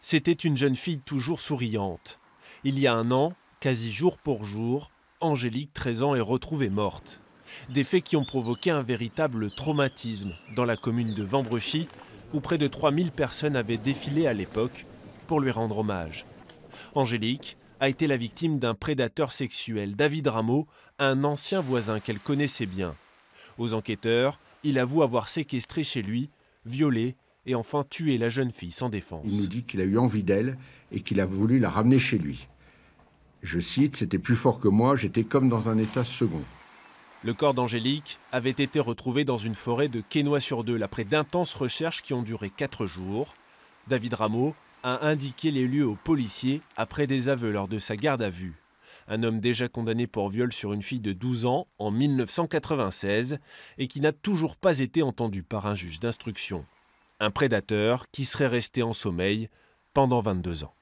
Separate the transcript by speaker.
Speaker 1: C'était une jeune fille toujours souriante. Il y a un an, quasi jour pour jour, Angélique, 13 ans, est retrouvée morte. Des faits qui ont provoqué un véritable traumatisme dans la commune de Vambrechy, où près de 3000 personnes avaient défilé à l'époque pour lui rendre hommage. Angélique a été la victime d'un prédateur sexuel, David Rameau, un ancien voisin qu'elle connaissait bien. Aux enquêteurs, il avoue avoir séquestré chez lui, violé et enfin tuer la jeune fille sans défense. Il nous dit
Speaker 2: qu'il a eu envie d'elle et qu'il a voulu la ramener chez lui. Je cite, c'était plus fort que moi, j'étais comme dans un état second.
Speaker 1: Le corps d'Angélique avait été retrouvé dans une forêt de quesnoy sur deux après d'intenses recherches qui ont duré quatre jours. David Rameau a indiqué les lieux aux policiers après des aveux lors de sa garde à vue. Un homme déjà condamné pour viol sur une fille de 12 ans en 1996 et qui n'a toujours pas été entendu par un juge d'instruction un prédateur qui serait resté en sommeil pendant 22 ans.